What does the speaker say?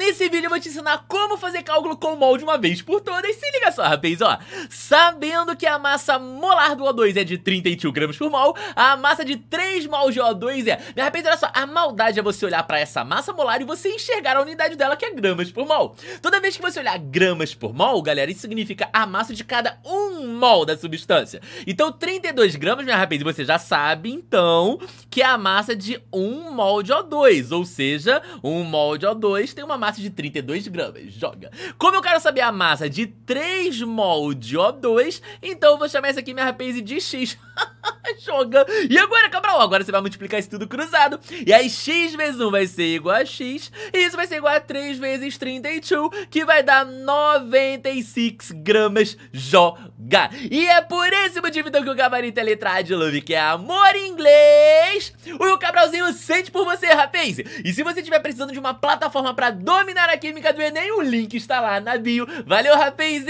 nesse vídeo eu vou te ensinar como fazer cálculo com molde uma vez por todas. Se liga só, rapaz, ó. Sabendo que a massa molar do O2 é de 32 gramas por mol, a massa de 3 mols de O2 é... Minha rapaz, olha só, a maldade é você olhar pra essa massa molar e você enxergar a unidade dela, que é gramas por mol. Toda vez que você olhar gramas por mol, galera, isso significa a massa de cada 1 mol da substância. Então, 32 gramas, minha rapaziada, você já sabe, então, que é a massa de 1 mol de O2. Ou seja, 1 mol de O2 tem uma massa de 32 gramas. Joga. Como eu quero saber a massa de 3 mol de O2, então eu vou chamar essa aqui, minha rapaziada, de X. joga. E agora, Cabral? Agora você vai multiplicar isso tudo cruzado. E aí, x vezes 1 vai ser igual a x. E isso vai ser igual a 3 vezes 32, que vai dar 96 gramas joga. E é por esse motivo, então, que o gabarito é letra A de Love, que é amor em inglês. O Cabralzinho sente por você, rapaz. E se você estiver precisando de uma plataforma para dominar a química do Enem, o link está lá na bio. Valeu, rapaz!